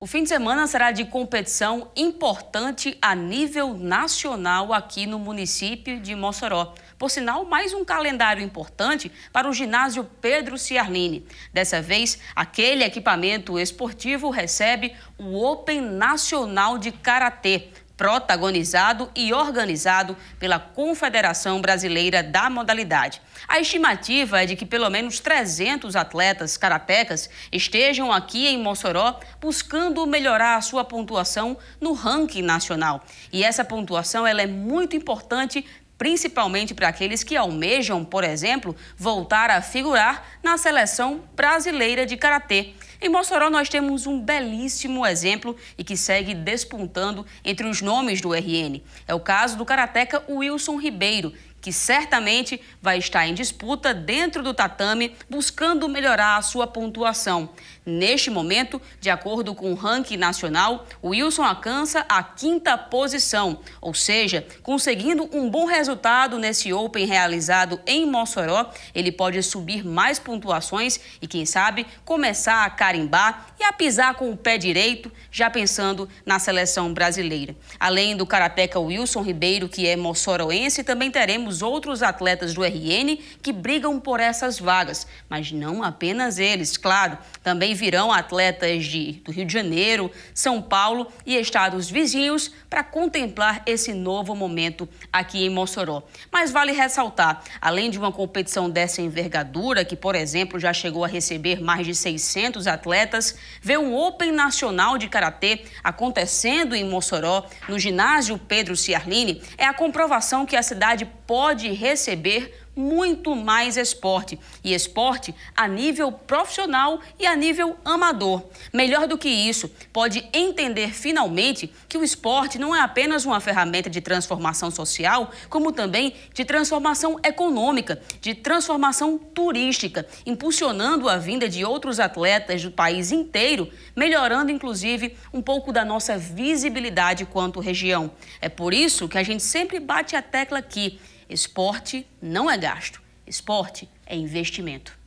O fim de semana será de competição importante a nível nacional aqui no município de Mossoró. Por sinal, mais um calendário importante para o ginásio Pedro Ciarline. Dessa vez, aquele equipamento esportivo recebe o Open Nacional de Karatê, protagonizado e organizado pela Confederação Brasileira da Modalidade. A estimativa é de que pelo menos 300 atletas karatecas estejam aqui em Mossoró buscando melhorar a sua pontuação no ranking nacional. E essa pontuação ela é muito importante principalmente para aqueles que almejam, por exemplo, voltar a figurar na seleção brasileira de karatê. Em Mossoró, nós temos um belíssimo exemplo e que segue despontando entre os nomes do RN. É o caso do karateca Wilson Ribeiro, que certamente vai estar em disputa dentro do tatame, buscando melhorar a sua pontuação. Neste momento, de acordo com o ranking nacional, o Wilson alcança a quinta posição, ou seja, conseguindo um bom resultado nesse Open realizado em Mossoró, ele pode subir mais pontuações e, quem sabe, começar a carimbar e a pisar com o pé direito, já pensando na seleção brasileira. Além do Carapeca Wilson Ribeiro, que é mossoroense, também teremos temos outros atletas do RN que brigam por essas vagas, mas não apenas eles, claro. Também virão atletas de, do Rio de Janeiro, São Paulo e estados vizinhos para contemplar esse novo momento aqui em Mossoró. Mas vale ressaltar, além de uma competição dessa envergadura, que, por exemplo, já chegou a receber mais de 600 atletas, vê um Open Nacional de Karatê acontecendo em Mossoró, no ginásio Pedro Ciarlini é a comprovação que a cidade pode pode receber muito mais esporte. E esporte a nível profissional e a nível amador. Melhor do que isso, pode entender finalmente que o esporte não é apenas uma ferramenta de transformação social, como também de transformação econômica, de transformação turística, impulsionando a vinda de outros atletas do país inteiro, melhorando inclusive um pouco da nossa visibilidade quanto região. É por isso que a gente sempre bate a tecla aqui: esporte não é gasto gasto. Esporte é investimento.